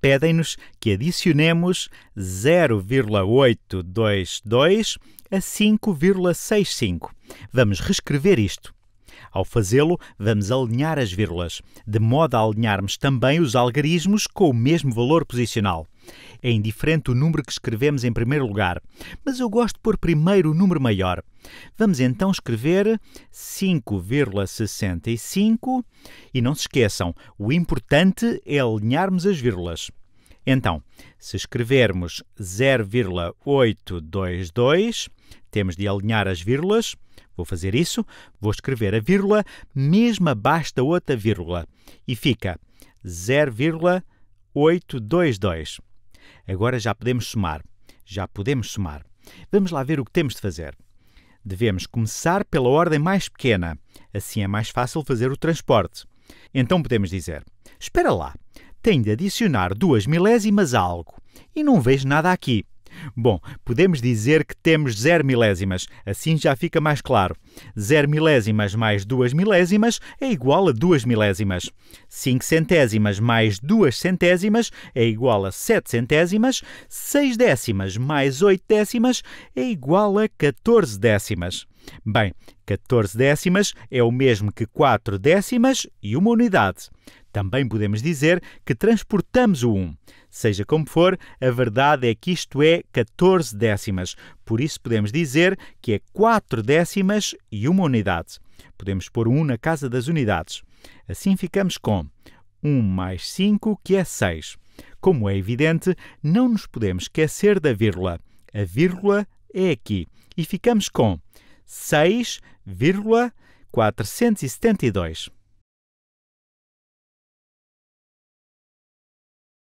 pedem-nos que adicionemos 0,822 a 5,65. Vamos reescrever isto. Ao fazê-lo, vamos alinhar as vírgulas, de modo a alinharmos também os algarismos com o mesmo valor posicional. É indiferente o número que escrevemos em primeiro lugar, mas eu gosto de pôr primeiro o número maior. Vamos então escrever 5,65 e não se esqueçam, o importante é alinharmos as vírgulas. Então, se escrevermos 0,822, temos de alinhar as vírgulas. Vou fazer isso. Vou escrever a vírgula mesmo abaixo da outra vírgula. E fica 0,822. Agora já podemos somar. Já podemos somar. Vamos lá ver o que temos de fazer. Devemos começar pela ordem mais pequena. Assim é mais fácil fazer o transporte. Então podemos dizer: Espera lá, tenho de adicionar duas milésimas a algo e não vejo nada aqui. Bom, podemos dizer que temos zero milésimas, assim já fica mais claro. Zero milésimas mais duas milésimas é igual a duas milésimas. Cinco centésimas mais duas centésimas é igual a sete centésimas. Seis décimas mais oito décimas é igual a 14 décimas. Bem, 14 décimas é o mesmo que 4 décimas e uma unidade. Também podemos dizer que transportamos o 1. Seja como for, a verdade é que isto é 14 décimas, por isso podemos dizer que é 4 décimas e uma unidade. Podemos pôr 1 na casa das unidades. Assim ficamos com 1 mais 5, que é 6. Como é evidente, não nos podemos esquecer da vírgula. A vírgula é aqui e ficamos com 6,472.